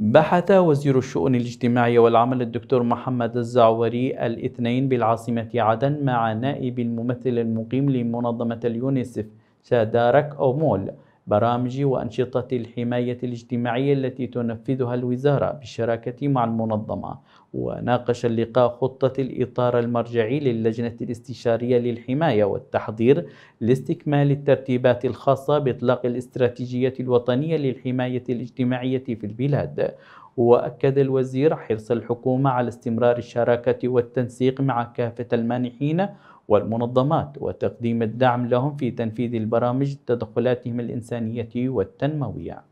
بحث وزير الشؤون الاجتماعية والعمل الدكتور محمد الزعوري الاثنين بالعاصمة عدن مع نائب الممثل المقيم لمنظمة اليونيسف شادارك أومول برامج وأنشطة الحماية الاجتماعية التي تنفذها الوزارة بالشراكة مع المنظمة وناقش اللقاء خطة الإطار المرجعي للجنة الاستشارية للحماية والتحضير لاستكمال الترتيبات الخاصة بإطلاق الاستراتيجية الوطنية للحماية الاجتماعية في البلاد وأكد الوزير حرص الحكومة على استمرار الشراكة والتنسيق مع كافة المانحين والمنظمات وتقديم الدعم لهم في تنفيذ البرامج تدخلاتهم الإنسانية والتنموية